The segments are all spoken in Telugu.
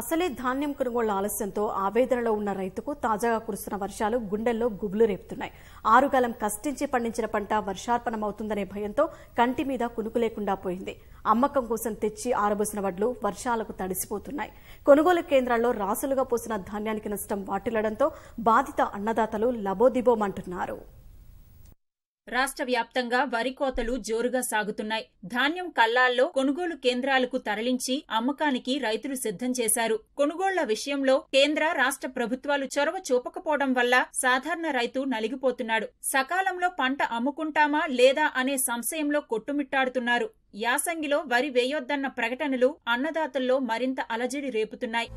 అసలే ధాన్యం కొనుగోళ్ల ఆలస్యంతో ఆవేదనలో ఉన్న రైతుకు తాజాగా కురుస్తున్న వర్షాలు గుండెల్లో గుబులు రేపుతున్నాయి ఆరుగాలం కష్టించి పండించిన పంట వర్షార్పణమవుతుందనే భయంతో కంటి మీద కునుకు లేకుండా పోయింది అమ్మకం కోసం తెచ్చి ఆరబోసిన వడ్లు వర్షాలకు తడిసిపోతున్నాయి కొనుగోలు కేంద్రాల్లో రాసులుగా పోసిన ధాన్యానికి నష్టం వాటిల్లడంతో బాధిత అన్నదాతలు లబోదిబోమంటున్నారు రాష్ట్ర వ్యాప్తంగా వరి కోతలు జోరుగా సాగుతున్నాయి ధాన్యం కల్లాల్లో కొనుగోలు కేంద్రాలకు తరలించి అమ్మకానికి రైతులు సిద్ధం చేశారు కొనుగోళ్ల విషయంలో కేంద్ర రాష్ట్ర ప్రభుత్వాలు చొరవ చూపకపోవడం వల్ల సాధారణ రైతు నలిగిపోతున్నాడు సకాలంలో పంట అమ్ముకుంటామా లేదా అనే సంశయంలో కొట్టుమిట్టాడుతున్నారు యాసంగిలో వరి వేయొద్దన్న ప్రకటనలు అన్నదాతల్లో మరింత అలజడి రేపుతున్నాయి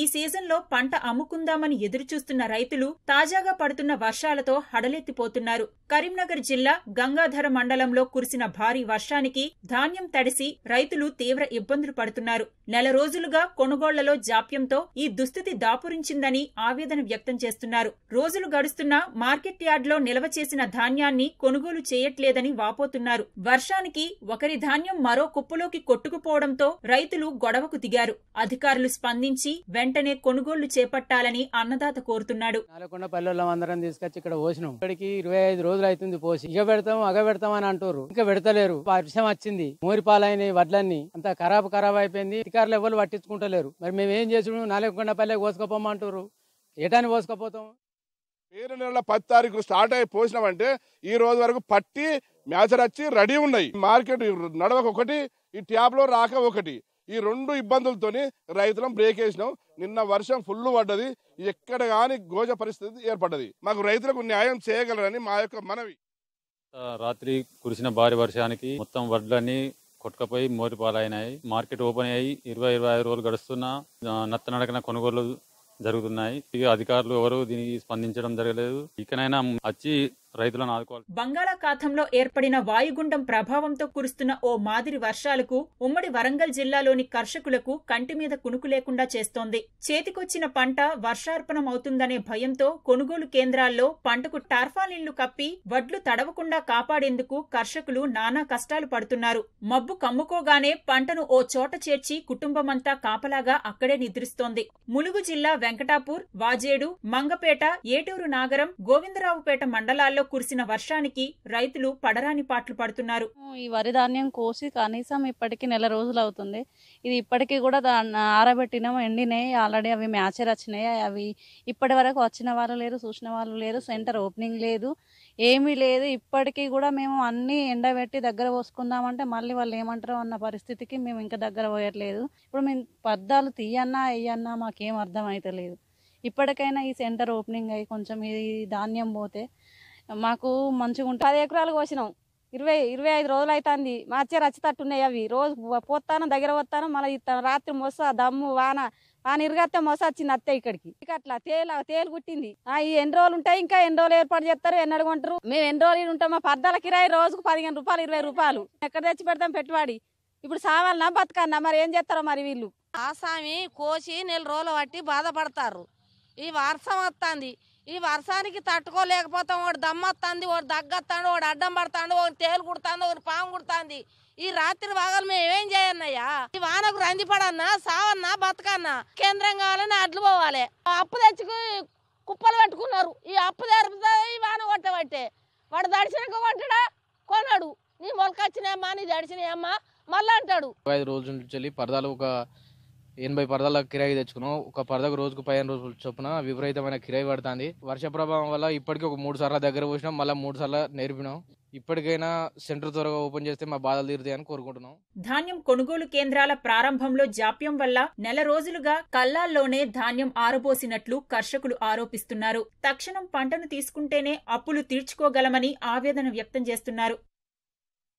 ఈ సీజన్లో పంట అమ్ముకుందామని ఎదురుచూస్తున్న రైతులు తాజాగా పడుతున్న వర్షాలతో హడలెత్తిపోతున్నారు కరీంనగర్ జిల్లా గంగాధర మండలంలో కురిసిన భారీ వర్షానికి ధాన్యం తడిసి రైతులు తీవ్ర ఇబ్బందులు పడుతున్నారు నెల రోజులుగా కొనుగోళ్లలో జాప్యంతో ఈ దుస్థితి దాపురించిందని ఆవేదన వ్యక్తం చేస్తున్నారు రోజులు గడుస్తున్నా మార్కెట్ యార్డ్లో నిల్వ చేసిన ధాన్యాన్ని కొనుగోలు చేయట్లేదని వాపోతున్నారు వర్షానికి ఒకరి ధాన్యం మరో కుప్పలోకి కొట్టుకుపోవడంతో రైతులు గొడవకు దిగారు అధికారులు స్పందించి వెంటనే కొనుగోళ్లు చేపట్టాలని అన్నదాత కోరుతున్నాడు అందరం తీసుకొచ్చి ఇక్కడ ఇక్కడికి ఇరవై ఐదు రోజులు అవుతుంది పోసి పెడతాం అని అంటారు ఇంకా పెడతలేరు వర్షం వచ్చింది మోరిపాలైన వడ్లన్నీ అంత ఖరాబ్ ఖరాబ్ అయిపోయింది అధికారులు ఎవరు పట్టించుకుంటలేరు మరి మేము ఏం చేసినాము నాలుగుకొండపల్లె కోసుకపోమంటారు ఏటాన్ని కోసుకపోతాం పేరు నెల పది తారీఖు స్టార్ట్ అయి పోసినామంటే ఈ రోజు వరకు పట్టి మ్యాచర్ వచ్చి రెడీ ఉన్నాయి మార్కెట్ నడవక ఒకటి ఈ ట్యాబ్లో రాక ఒకటి ఈ రెండు ఇబ్బందులతోని రైతులం బ్రేక్ వేసినాం నిన్న వర్షం ఫుల్ పడ్డది ఎక్కడ కానీ గోజ పరిస్థితి ఏర్పడ్డది మాకు రైతులకు న్యాయం చేయగలరని మా యొక్క మనవి రాత్రి కురిసిన భారీ వర్షానికి మొత్తం వడ్లన్నీ కొట్టుకపోయి మోటి పాలైనాయి మార్కెట్ ఓపెన్ అయ్యి ఇరవై ఇరవై ఐదు రోజులు గడుస్తున్నా నత్తనడకన కొనుగోలు జరుగుతున్నాయి అధికారులు ఎవరు దీనికి స్పందించడం జరగలేదు ఇకనైనా వచ్చి రైతులను ఆదుకోవాలి బంగాళాఖాతంలో ఏర్పడిన వాయుగుండం ప్రభావంతో కురుస్తున్న ఓ మాదిరి వర్షాలకు ఉమ్మడి వరంగల్ జిల్లాలోని కర్షకులకు కంటి మీద కునుకు లేకుండా చేస్తోంది చేతికొచ్చిన పంట వర్షార్పణం అవుతుందనే భయంతో కొనుగోలు కేంద్రాల్లో పంటకు టార్ఫాలిన్లు కప్పి వడ్లు తడవకుండా కాపాడేందుకు కర్షకులు నానా కష్టాలు పడుతున్నారు మబ్బు కమ్ముకోగానే పంటను ఓ చోట చేర్చి కుటుంబమంతా కాపలాగా అక్కడే నిద్రిస్తోంది ములుగు జిల్లా వెంకటాపూర్ వాజేడు మంగపేట ఏటూరు నాగరం గోవిందరావుపేట మండలాల్లో కురిసిన వర్షానికి రైతులు పడరాని పాట్లు పడుతున్నారు ఈ వరి ధాన్యం కోసి కనీసం ఇప్పటికీ నెల రోజులు అవుతుంది ఇది ఇప్పటికీ కూడా ఆరబెట్టినాం ఎండినాయి ఆల్రెడీ అవి మ్యాచర్ వచ్చినాయి అవి ఇప్పటి వరకు వచ్చిన వాళ్ళు లేరు చూసిన వాళ్ళు లేరు సెంటర్ ఓపెనింగ్ లేదు ఏమీ లేదు ఇప్పటికీ కూడా మేము అన్నీ ఎండబెట్టి దగ్గర పోసుకుందామంటే మళ్ళీ వాళ్ళు ఏమంటారో అన్న పరిస్థితికి మేము ఇంకా దగ్గర పోయట్లేదు ఇప్పుడు మేము పద్దాలు తీయన్నా వేయన్నా మాకేం అర్థం అవుతలేదు ఇప్పటికైనా ఈ సెంటర్ ఓపెనింగ్ అయ్యి కొంచెం ఈ ధాన్యం పోతే మాకు మంచిగా ఉంటుంది పది ఎకరాలు కోసినాం ఇరవై ఇరవై ఐదు రోజులు అవుతుంది మా అచ్చే ఉన్నాయి అవి రోజు పోతాను దగ్గర పోతాను మళ్ళీ ఇస్తాను రాత్రి మొస దమ్ము వాన వాన ఇరుగత్తే మొస వచ్చింది అత్తే ఇక్కడికి ఇక అట్లా తేలు తేలు కుట్టింది ఈ ఎన్ని రోజులు ఉంటాయి ఇంకా ఎన్ని రోజులు ఏర్పాటు చేస్తారు ఎన్ని అడుగుంటారు మేము ఎన్ని రోజులు ఉంటాం మా పద్దాల కిరాయి రోజుకు పదిహేను రూపాయలు ఇరవై రూపాయలు ఎక్కడ తెచ్చి పెడతాం పెట్టుబడి ఇప్పుడు సావాలన్నా బతకన్నా మరి ఏం చేస్తారో మరి వీళ్ళు ఆ సామి కోసి నెల రోజులు పట్టి బాధపడతారు ఈ వర్షం వస్తుంది ఈ వర్షానికి తట్టుకోలేకపోతాం వాడు దమ్మత్తాంది వాడు దగ్గత్తాడు వాడు అడ్డం పడతాడు ఒకటి తేలు కుడుతుంది ఒకటి పాము కుడుతుంది ఈ రాత్రి భాగాలు మేము ఏం చేయన్నయ్యా ఈ వానకు పడన్నా సావన్నా బతకన్నా కేంద్రం కావాలని అడ్లు పోవాలి అప్పు తెచ్చుకు కుప్పలు పెట్టుకున్నారు ఈ అప్పు జరుపుతా ఈ వాన కొట్టబట్టే వాడు దడిచినాక కొట్టడా కొనడు నీ మొలకొచ్చినాయమ్మా నీ దడిచినాయమ్మా మళ్ళీ అంటాడు ఐదు రోజుల నుంచి పరదాలు ఒక ఎనభై పరదాల కిరాయి తెచ్చుకున్నాం ఒక పరదకు రోజుకు పదిహేను రోజులు చొప్పున విపరీతమైన కిరాయి పడుతుంది వర్ష ప్రభావం వల్ల ఇప్పటికీ ఒక మూడు సార్లు దగ్గర పోసినాం మళ్ళీ మూడు సార్లు నేర్పినాం ఇప్పటికైనా సెంటర్ త్వరగా ఓపెన్ చేస్తే మా బాధలు తీరుతాయని కోరుకుంటున్నాం ధాన్యం కొనుగోలు కేంద్రాల ప్రారంభంలో జాప్యం వల్ల నెల రోజులుగా కల్లాల్లోనే ధాన్యం ఆరబోసినట్లు కర్షకులు ఆరోపిస్తున్నారు తక్షణం పంటను తీసుకుంటేనే అప్పులు తీర్చుకోగలమని ఆవేదన వ్యక్తం చేస్తున్నారు